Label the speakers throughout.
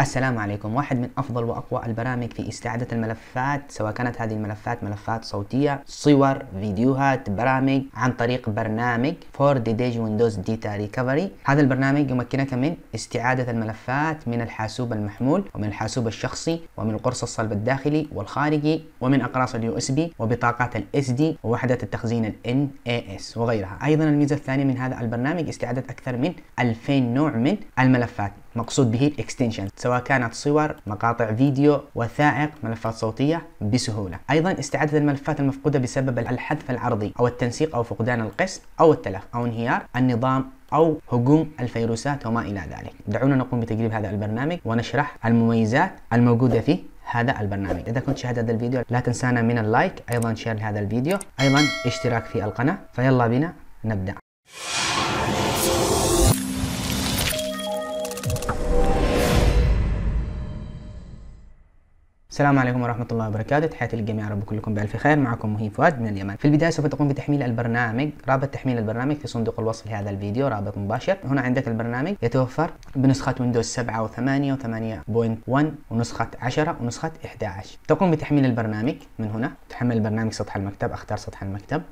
Speaker 1: السلام عليكم واحد من أفضل وأقوى البرامج في استعادة الملفات سواء كانت هذه الملفات ملفات صوتية صور فيديوهات برامج عن طريق برنامج فور ديج ويندوز ديتا ريكفري هذا البرنامج يمكنك من استعادة الملفات من الحاسوب المحمول ومن الحاسوب الشخصي ومن القرص الصلب الداخلي والخارجي ومن أقراص اليو اس بي وبطاقات الاس دي ووحدة التخزين ان اي اس وغيرها أيضا الميزة الثانية من هذا البرنامج استعادة أكثر من 2000 نوع من الملفات مقصود به الاكستنشن سواء كانت صور مقاطع فيديو وثائق ملفات صوتية بسهولة أيضا استعادة الملفات المفقودة بسبب الحذف العرضي أو التنسيق أو فقدان القسم أو التلف أو انهيار النظام أو هجوم الفيروسات وما إلى ذلك دعونا نقوم بتجريب هذا البرنامج ونشرح المميزات الموجودة فيه هذا البرنامج إذا كنت شاهد هذا الفيديو لا تنسانا من اللايك أيضا شير لهذا الفيديو أيضا اشتراك في القناة فيلا بنا نبدأ السلام عليكم ورحمة الله وبركاته تحياتي للجميع رب كلكم بألف خير معكم مهيب فؤاد من اليمن في البداية سوف تقوم بتحميل البرنامج رابط تحميل البرنامج في صندوق الوصف لهذا الفيديو رابط مباشر هنا عندك البرنامج يتوفر بنسخة ويندوز 7 و8 و8.1 ونسخة 10 ونسخة 11 تقوم بتحميل البرنامج من هنا تحمل البرنامج سطح المكتب اختار سطح المكتب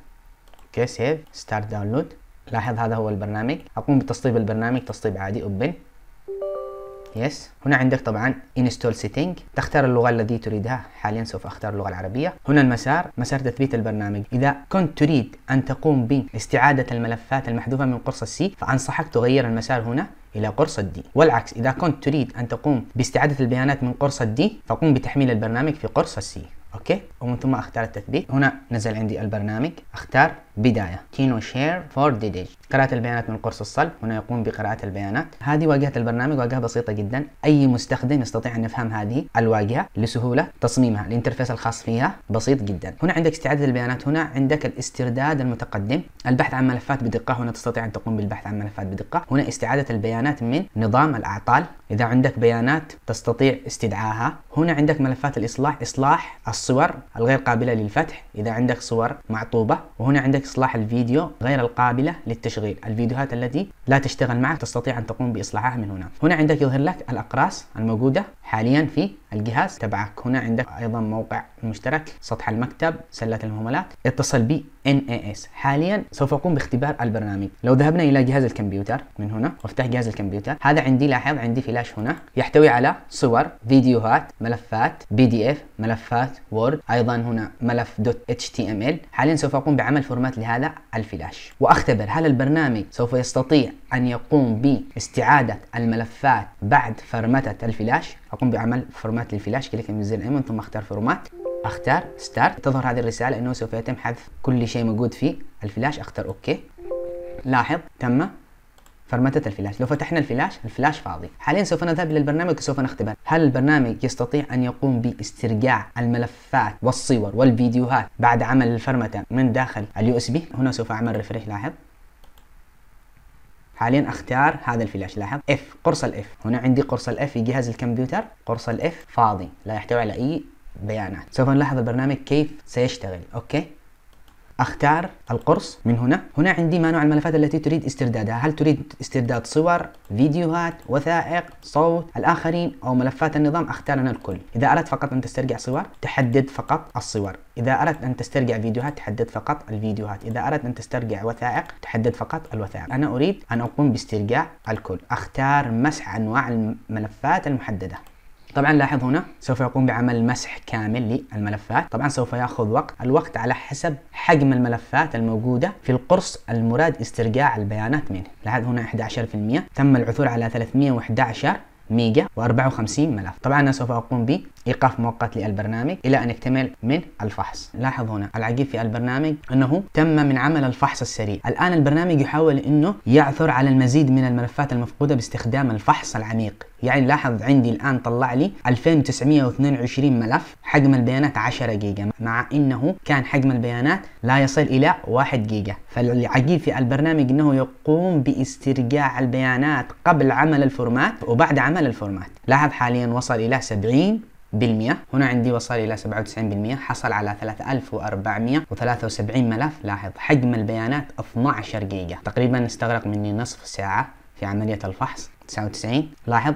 Speaker 1: اوكي سيف ستارت داونلود لاحظ هذا هو البرنامج اقوم بتسطيب البرنامج تسطيب عادي اوبن يس هنا عندك طبعا انستول سيتنج تختار اللغه التي تريدها حاليا سوف اختار اللغه العربيه هنا المسار مسار تثبيت البرنامج اذا كنت تريد ان تقوم باستعاده الملفات المحذوفه من قرص السي فانصحك تغير المسار هنا الى قرص الدي والعكس اذا كنت تريد ان تقوم باستعاده البيانات من قرص الدي فقم بتحميل البرنامج في قرص السي اوكي ومن ثم اختار التثبيت هنا نزل عندي البرنامج اختار بداية كينو شير فور ديديج قراءة البيانات من قرص الصلب هنا يقوم بقراءة البيانات هذه واجهة البرنامج واجهة بسيطة جدا أي مستخدم يستطيع أن يفهم هذه الواجهة لسهولة تصميمها الانترفيس الخاص فيها بسيط جدا هنا عندك استعادة البيانات هنا عندك الاسترداد المتقدم البحث عن ملفات بدقة هنا تستطيع أن تقوم بالبحث عن ملفات بدقة هنا استعادة البيانات من نظام الأعطال إذا عندك بيانات تستطيع استدعاها هنا عندك ملفات الإصلاح إصلاح الصور الغير قابلة للفتح إذا عندك صور معطوبة وهنا عندك إصلاح الفيديو غير القابلة للتشغيل الفيديوهات التي لا تشتغل معك تستطيع أن تقوم بإصلاحها من هنا هنا عندك يظهر لك الأقراص الموجودة حاليا في الجهاز تبعك هنا عندك أيضا موقع المشترك سطح المكتب سلة المهملات اتصل بي NAS حاليا سوف أقوم باختبار البرنامج لو ذهبنا إلى جهاز الكمبيوتر من هنا وافتح جهاز الكمبيوتر هذا عندي لاحظ عندي في الفلاش هنا يحتوي على صور فيديوهات ملفات بي دي اف ملفات وورد ايضا هنا ملف دوت اتش تي ام ال حاليا سوف اقوم بعمل فورمات لهذا الفلاش واختبر هل البرنامج سوف يستطيع ان يقوم باستعاده الملفات بعد فرمته الفلاش اقوم بعمل فورمات للفلاش كليك من زر الايمن ثم اختار فورمات اختار ستارت تظهر هذه الرساله انه سوف يتم حذف كل شيء موجود في الفلاش اختار اوكي لاحظ تم فرمتت الفلاش لو فتحنا الفلاش الفلاش فاضي حاليا سوف نذهب الى البرنامج وسوف نختبر هل البرنامج يستطيع ان يقوم باسترجاع الملفات والصور والفيديوهات بعد عمل الفرمتة من داخل اليو اس بي هنا سوف اعمل ريفريش لاحظ حاليا اختار هذا الفلاش لاحظ اف قرص الاف هنا عندي قرص الاف في جهاز الكمبيوتر قرص الاف فاضي لا يحتوي على اي بيانات سوف نلاحظ البرنامج كيف سيشتغل اوكي اختار القرص من هنا هنا عندي ما نوع الملفات التي تريد استردادها هل تريد استرداد صور فيديوهات وثائق صوت الاخرين او ملفات النظام اختار انا الكل اذا اردت فقط ان تسترجع صور تحدد فقط الصور اذا اردت ان تسترجع فيديوهات تحدد فقط الفيديوهات اذا اردت ان تسترجع وثائق تحدد فقط الوثائق انا اريد ان اقوم باسترجاع الكل اختار مسح انواع الملفات المحدده طبعا لاحظ هنا سوف يقوم بعمل مسح كامل للملفات طبعا سوف ياخذ وقت الوقت على حسب حجم الملفات الموجودة في القرص المراد استرجاع البيانات منه لاحظ هنا 11% تم العثور على 311 ميجا و54 ملف طبعا انا سوف اقوم بايقاف مؤقت للبرنامج الى ان يكتمل من الفحص لاحظ هنا العجيب في البرنامج انه تم من عمل الفحص السريع الان البرنامج يحاول انه يعثر على المزيد من الملفات المفقوده باستخدام الفحص العميق يعني لاحظ عندي الآن طلع لي 2922 ملف حجم البيانات 10 جيجا مع أنه كان حجم البيانات لا يصل إلى 1 جيجا فالعجيب في البرنامج أنه يقوم باسترجاع البيانات قبل عمل الفورمات وبعد عمل الفورمات لاحظ حاليا وصل إلى 70 بالمئة هنا عندي وصل إلى 97% حصل على 3473 ملف لاحظ حجم البيانات 12 جيجا تقريبا استغرق مني نصف ساعة في عملية الفحص 99 لاحظ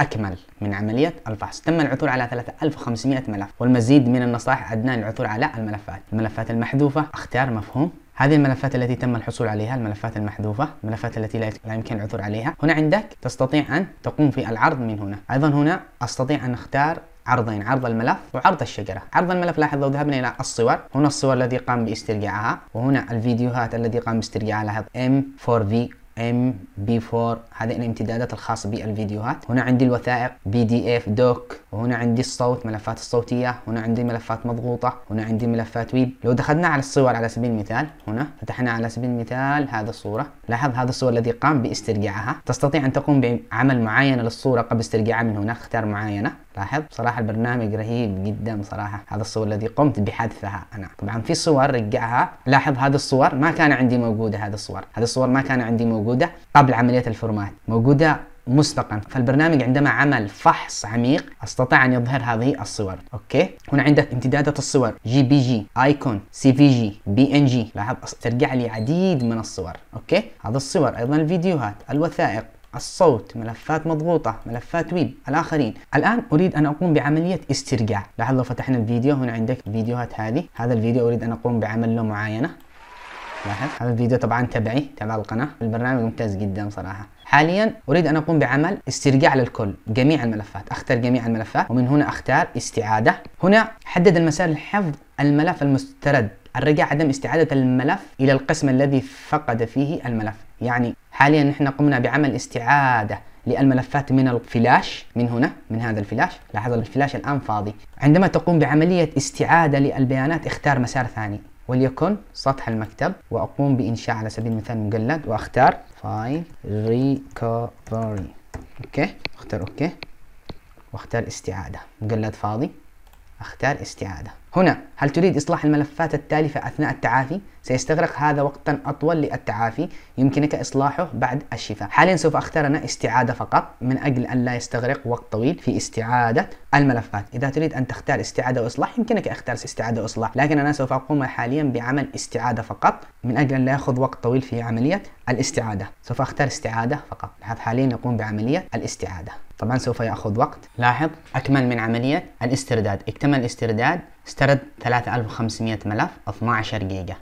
Speaker 1: أكمل من عملية الفحص تم العثور على 3500 ملف والمزيد من النصائح أدنى العثور على الملفات الملفات المحذوفة اختيار مفهوم هذه الملفات التي تم الحصول عليها الملفات المحذوفة الملفات التي لا يمكن العثور عليها هنا عندك تستطيع أن تقوم في العرض من هنا أيضا هنا أستطيع أن أختار عرضين عرض الملف وعرض الشجرة عرض الملف لاحظ لو ذهبنا إلى الصور هنا الصور الذي قام باسترجاعها وهنا الفيديوهات الذي قام باسترجاعها لاحظ M4V ام بي 4 هذه الامتدادات الخاصة بالفيديوهات هنا عندي الوثائق بي دي اف دوك وهنا عندي الصوت ملفات الصوتية هنا عندي ملفات مضغوطة هنا عندي ملفات ويب لو دخلنا على الصور على سبيل المثال هنا فتحنا على سبيل المثال هذا الصورة لاحظ هذا الصور الذي قام باسترجاعها تستطيع أن تقوم بعمل معاينة للصورة قبل استرجاعها من هنا اختار معاينة لاحظ بصراحة البرنامج رهيب جدا بصراحة هذا الصور الذي قمت بحذفها أنا طبعا في صور رجعها لاحظ هذه الصور ما كان عندي موجودة هذه الصور هذه الصور ما كان عندي موجودة موجودة قبل عملية الفورمات موجودة مسبقا فالبرنامج عندما عمل فحص عميق استطاع ان يظهر هذه الصور اوكي هنا عندك امتدادات الصور جي بي جي ايكون سي في جي بي ان جي لاحظ ترجع لي عديد من الصور اوكي هذه الصور ايضا الفيديوهات الوثائق الصوت ملفات مضغوطة ملفات ويب الآخرين الآن أريد أن أقوم بعملية استرجاع لاحظ لو فتحنا الفيديو هنا عندك الفيديوهات هذه هذا الفيديو أريد أن أقوم بعمل له معاينة لاحظ هذا الفيديو طبعا تبعي تبع القناة البرنامج ممتاز جدا صراحة حاليا اريد ان اقوم بعمل استرجاع للكل جميع الملفات اختار جميع الملفات ومن هنا اختار استعادة هنا حدد المسار لحفظ الملف المسترد الرجاء عدم استعادة الملف إلى القسم الذي فقد فيه الملف يعني حاليا نحن قمنا بعمل استعادة للملفات من الفلاش من هنا من هذا الفلاش لاحظ الفلاش الآن فاضي عندما تقوم بعملية استعادة للبيانات اختار مسار ثاني وليكن سطح المكتب وأقوم بإنشاء على سبيل المثال مجلد وأختار فايل ريكفري أوكي أختار أوكي وأختار استعادة مجلد فاضي اختار استعادة هنا هل تريد إصلاح الملفات التالفة أثناء التعافي؟ سيستغرق هذا وقتا أطول للتعافي يمكنك إصلاحه بعد الشفاء حاليا سوف أختار أنا استعادة فقط من أجل أن لا يستغرق وقت طويل في استعادة الملفات إذا تريد أن تختار استعادة وإصلاح يمكنك اختار استعادة وإصلاح لكن أنا سوف أقوم حاليا بعمل استعادة فقط من أجل أن لا يأخذ وقت طويل في عملية الاستعادة سوف أختار استعادة فقط حاليا نقوم بعملية الاستعادة طبعا سوف يأخذ وقت لاحظ أكمل من عملية الاسترداد اكتمل الاسترداد استرد 3500 ملف 12 جيجا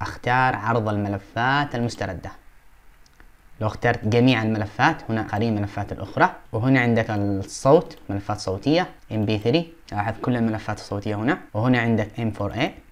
Speaker 1: اختار عرض الملفات المستردة لو اخترت جميع الملفات هنا قارئ الملفات الأخرى وهنا عندك الصوت ملفات صوتية MP3 لاحظ كل الملفات الصوتية هنا وهنا عندك M4A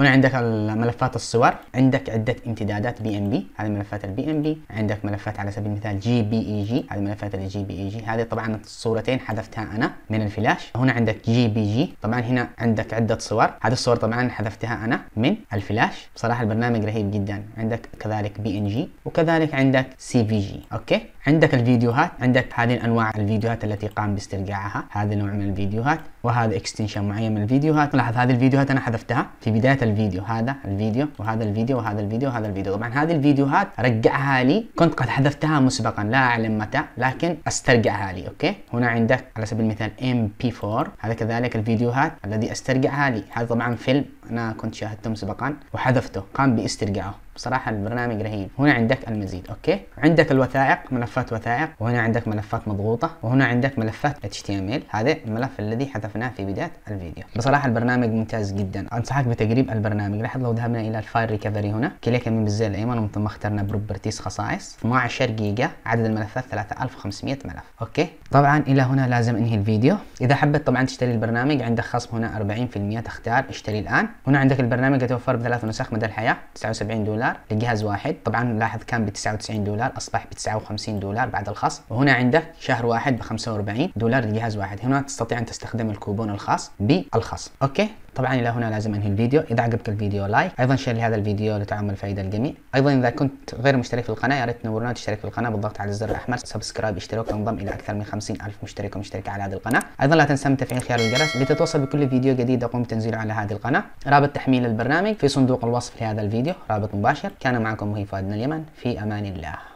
Speaker 1: هنا عندك ملفات الصور عندك عده امتدادات بي ام بي هذه ملفات البي ام بي عندك ملفات على سبيل المثال جي بي اي جي هذه ملفات الجي بي اي جي هذه طبعا الصورتين حذفتها انا من الفلاش هنا عندك جي بي جي طبعا هنا عندك عده صور هذه الصور طبعا حذفتها انا من الفلاش بصراحه البرنامج رهيب جدا عندك كذلك بي ان جي وكذلك عندك سي في جي اوكي عندك الفيديوهات عندك هذه الانواع الفيديوهات التي قام باسترجاعها هذا نوع من الفيديوهات وهذا اكستنشن معين من الفيديوهات لاحظ هذه الفيديوهات انا حذفتها في بدايه الفيديو هذا الفيديو وهذا الفيديو وهذا الفيديو وهذا الفيديو طبعا هذه الفيديوهات رجعها لي كنت قد حذفتها مسبقا لا اعلم متى لكن استرجعها لي اوكي هنا عندك على سبيل المثال MP4 هذا كذلك الفيديوهات الذي استرجعها لي هذا طبعا فيلم انا كنت شاهدته مسبقا وحذفته قام باسترجاعه بصراحة البرنامج رهيب هنا عندك المزيد اوكي عندك الوثائق ملفات وثائق وهنا عندك ملفات مضغوطة وهنا عندك ملفات HTML هذا الملف الذي حذفناه في بداية الفيديو بصراحة البرنامج ممتاز جدا انصحك بتجريب البرنامج لاحظ لو ذهبنا الى الفايل ريكفري هنا كليك من بالزر الايمن ومن ثم اخترنا بروبرتيز خصائص 12 جيجا عدد الملفات 3500 ملف اوكي طبعا الى هنا لازم انهي الفيديو اذا حبيت طبعا تشتري البرنامج عندك خصم هنا 40% تختار اشتري الان هنا عندك البرنامج يتوفر بثلاث نسخ مدى الحياة 79 دولار دولار لجهاز واحد طبعا لاحظ كان ب 99 دولار اصبح ب 59 دولار بعد الخصم وهنا عندك شهر واحد ب 45 دولار لجهاز واحد هنا تستطيع ان تستخدم الكوبون الخاص بالخصم اوكي طبعا الى هنا لازم انهي الفيديو اذا عجبك الفيديو لايك ايضا شير لهذا الفيديو لتعامل فائده الجميع ايضا اذا كنت غير مشترك في القناه يا ريت تنورنا تشترك في القناه بالضغط على الزر الاحمر سبسكرايب اشتراك انضم الى اكثر من 50000 مشترك ومشتركه على هذه القناه ايضا لا تنسى من تفعيل خيار الجرس لتتوصل بكل فيديو جديد اقوم بتنزيله على هذه القناه رابط تحميل البرنامج في صندوق الوصف لهذا الفيديو رابط مباشر كان معكم مهي فؤاد من اليمن في امان الله